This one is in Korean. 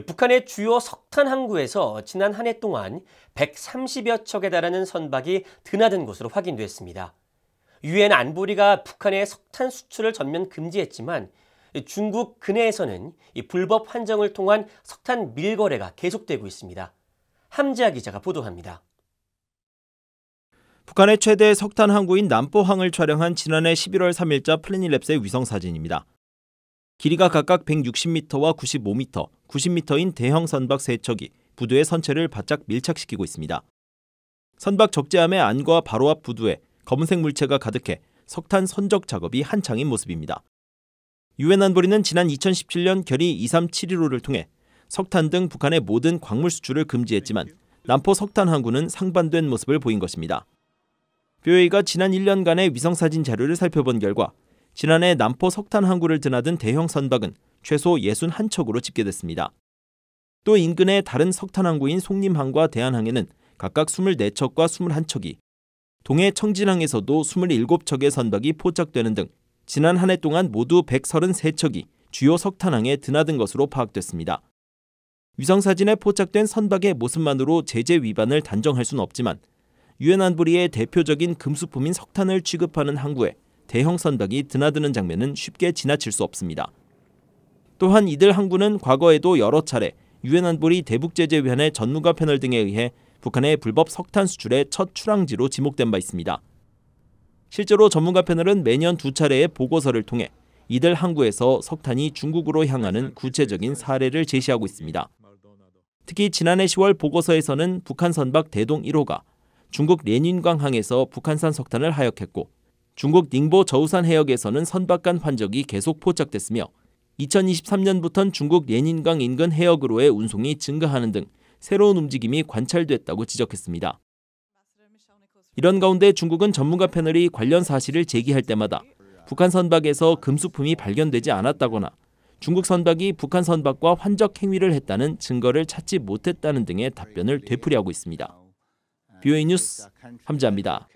북한의 주요 석탄 항구에서 지난 한 해 동안 130여 척에 달하는 선박이 드나든 것으로 확인됐습니다. 유엔 안보리가 북한의 석탄 수출을 전면 금지했지만 중국 근해에서는 불법 환정을 통한 석탄 밀거래가 계속되고 있습니다. 함지아 기자가 보도합니다. 북한의 최대 석탄 항구인 남포항을 촬영한 지난해 11월 3일자 플래닛랩스의 위성사진입니다. 길이가 각각 160m와 95m, 90m인 대형 선박 세척이 부두의 선체를 바짝 밀착시키고 있습니다. 선박 적재함의 안과 바로 앞 부두에 검은색 물체가 가득해 석탄 선적 작업이 한창인 모습입니다. 유엔 안보리는 지난 2017년 결의 23715를 통해 석탄 등 북한의 모든 광물 수출을 금지했지만 남포 석탄 항구는 상반된 모습을 보인 것입니다. 뷰웨이가 지난 1년간의 위성사진 자료를 살펴본 결과 지난해 남포 석탄 항구를 드나든 대형 선박은 최소 61척으로 집계됐습니다. 또 인근의 다른 석탄 항구인 송림항과 대한항에는 각각 24척과 21척이, 동해 청진항에서도 27척의 선박이 포착되는 등 지난 한 해 동안 모두 133척이 주요 석탄항에 드나든 것으로 파악됐습니다. 위성사진에 포착된 선박의 모습만으로 제재 위반을 단정할 수는 없지만 유엔 안보리의 대표적인 금수품인 석탄을 취급하는 항구에 대형 선박이 드나드는 장면은 쉽게 지나칠 수 없습니다. 또한 이들 항구는 과거에도 여러 차례 유엔 안보리 대북 제재 위원회 전문가 패널 등에 의해 북한의 불법 석탄 수출의 첫 출항지로 지목된 바 있습니다. 실제로 전문가 패널은 매년 두 차례의 보고서를 통해 이들 항구에서 석탄이 중국으로 향하는 구체적인 사례를 제시하고 있습니다. 특히 지난해 10월 보고서에서는 북한 선박 대동 1호가 중국 레닌광항에서 북한산 석탄을 하역했고 중국 닝보 저우산 해역에서는 선박간 환적이 계속 포착됐으며 2023년부터는 중국 레닌강 인근 해역으로의 운송이 증가하는 등 새로운 움직임이 관찰됐다고 지적했습니다. 이런 가운데 중국은 전문가 패널이 관련 사실을 제기할 때마다 북한 선박에서 금수품이 발견되지 않았다거나 중국 선박이 북한 선박과 환적 행위를 했다는 증거를 찾지 못했다는 등의 답변을 되풀이하고 있습니다. BOA 뉴스 함자입니다.